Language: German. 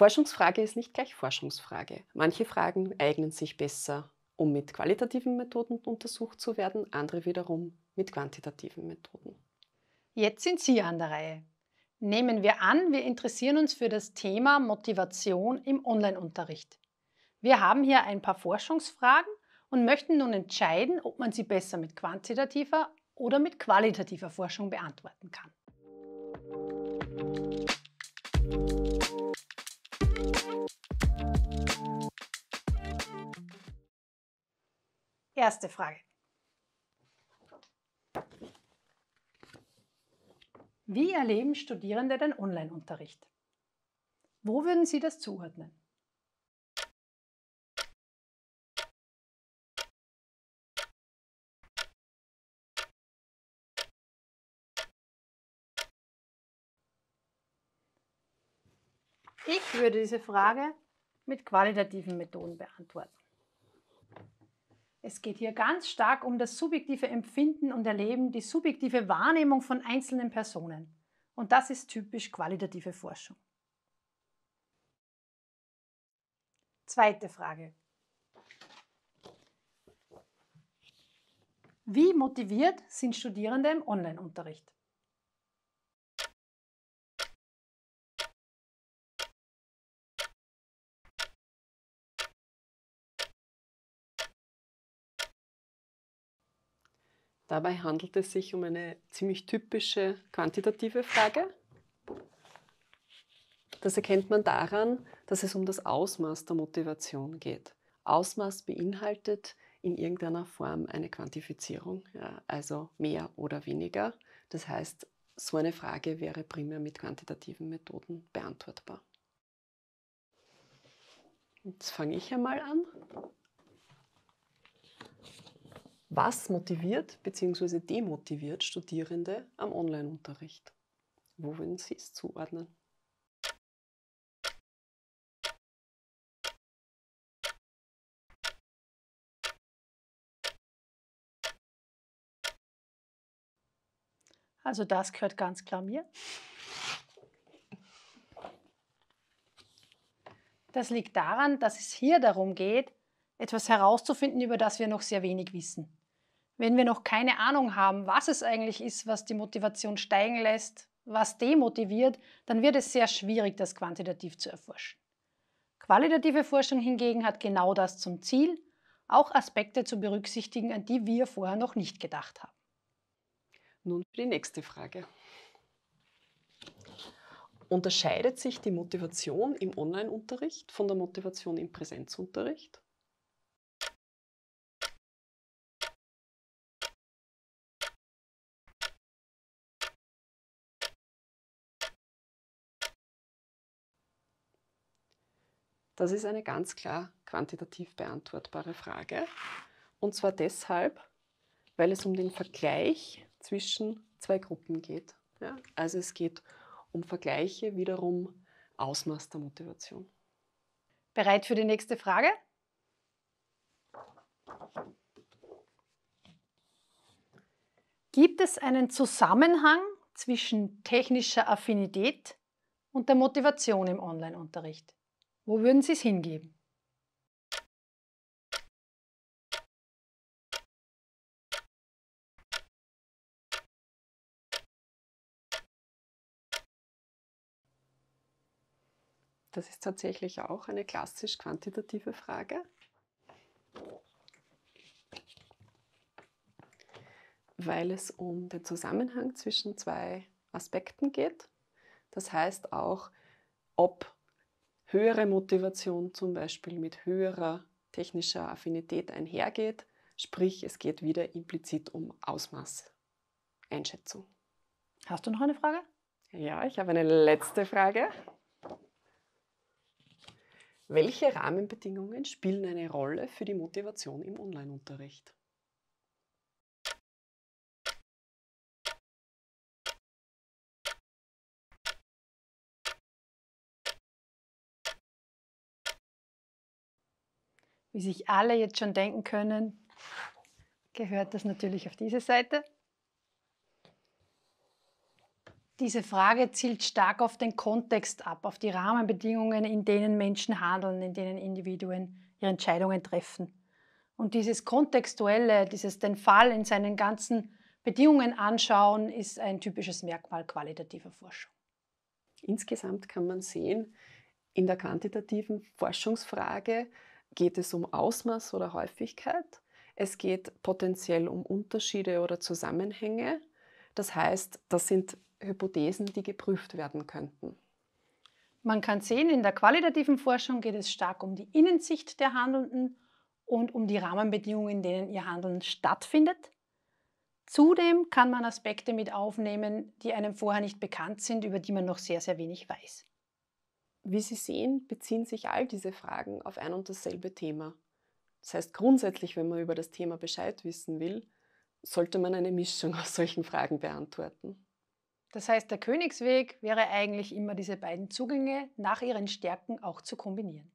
Forschungsfrage ist nicht gleich Forschungsfrage. Manche Fragen eignen sich besser, um mit qualitativen Methoden untersucht zu werden, andere wiederum mit quantitativen Methoden. Jetzt sind Sie an der Reihe. Nehmen wir an, wir interessieren uns für das Thema Motivation im Online-Unterricht. Wir haben hier ein paar Forschungsfragen und möchten nun entscheiden, ob man sie besser mit quantitativer oder mit qualitativer Forschung beantworten kann. Erste Frage. Wie erleben Studierende den Online-Unterricht? Wo würden Sie das zuordnen? Ich würde diese Frage mit qualitativen Methoden beantworten. Es geht hier ganz stark um das subjektive Empfinden und Erleben, die subjektive Wahrnehmung von einzelnen Personen. Und das ist typisch qualitative Forschung. Zweite Frage. Wie motiviert sind Studierende im Online-Unterricht? Dabei handelt es sich um eine ziemlich typische quantitative Frage. Das erkennt man daran, dass es um das Ausmaß der Motivation geht. Ausmaß beinhaltet in irgendeiner Form eine Quantifizierung, ja, also mehr oder weniger. Das heißt, so eine Frage wäre primär mit quantitativen Methoden beantwortbar. Jetzt fange ich einmal an. Was motiviert bzw. demotiviert Studierende am Online-Unterricht? Wo würden Sie es zuordnen? Also das gehört ganz klar mir. Das liegt daran, dass es hier darum geht, etwas herauszufinden, über das wir noch sehr wenig wissen wenn wir noch keine Ahnung haben, was es eigentlich ist, was die Motivation steigen lässt, was demotiviert, dann wird es sehr schwierig, das quantitativ zu erforschen. Qualitative Forschung hingegen hat genau das zum Ziel, auch Aspekte zu berücksichtigen, an die wir vorher noch nicht gedacht haben. Nun für die nächste Frage. Unterscheidet sich die Motivation im Online-Unterricht von der Motivation im Präsenzunterricht? Das ist eine ganz klar quantitativ beantwortbare Frage. Und zwar deshalb, weil es um den Vergleich zwischen zwei Gruppen geht. Ja? Also es geht um Vergleiche, wiederum Ausmaß der Motivation. Bereit für die nächste Frage? Gibt es einen Zusammenhang zwischen technischer Affinität und der Motivation im Online-Unterricht? Wo würden Sie es hingeben? Das ist tatsächlich auch eine klassisch quantitative Frage. Weil es um den Zusammenhang zwischen zwei Aspekten geht. Das heißt auch, ob höhere Motivation zum Beispiel mit höherer technischer Affinität einhergeht. Sprich, es geht wieder implizit um Ausmaß, Einschätzung. Hast du noch eine Frage? Ja, ich habe eine letzte Frage. Welche Rahmenbedingungen spielen eine Rolle für die Motivation im Online-Unterricht? Wie sich alle jetzt schon denken können, gehört das natürlich auf diese Seite. Diese Frage zielt stark auf den Kontext ab, auf die Rahmenbedingungen, in denen Menschen handeln, in denen Individuen ihre Entscheidungen treffen. Und dieses Kontextuelle, dieses den Fall in seinen ganzen Bedingungen anschauen, ist ein typisches Merkmal qualitativer Forschung. Insgesamt kann man sehen, in der quantitativen Forschungsfrage geht es um Ausmaß oder Häufigkeit. Es geht potenziell um Unterschiede oder Zusammenhänge. Das heißt, das sind Hypothesen, die geprüft werden könnten. Man kann sehen, in der qualitativen Forschung geht es stark um die Innensicht der Handelnden und um die Rahmenbedingungen, in denen ihr Handeln stattfindet. Zudem kann man Aspekte mit aufnehmen, die einem vorher nicht bekannt sind, über die man noch sehr, sehr wenig weiß. Wie Sie sehen, beziehen sich all diese Fragen auf ein und dasselbe Thema. Das heißt, grundsätzlich, wenn man über das Thema Bescheid wissen will, sollte man eine Mischung aus solchen Fragen beantworten. Das heißt, der Königsweg wäre eigentlich immer diese beiden Zugänge nach ihren Stärken auch zu kombinieren.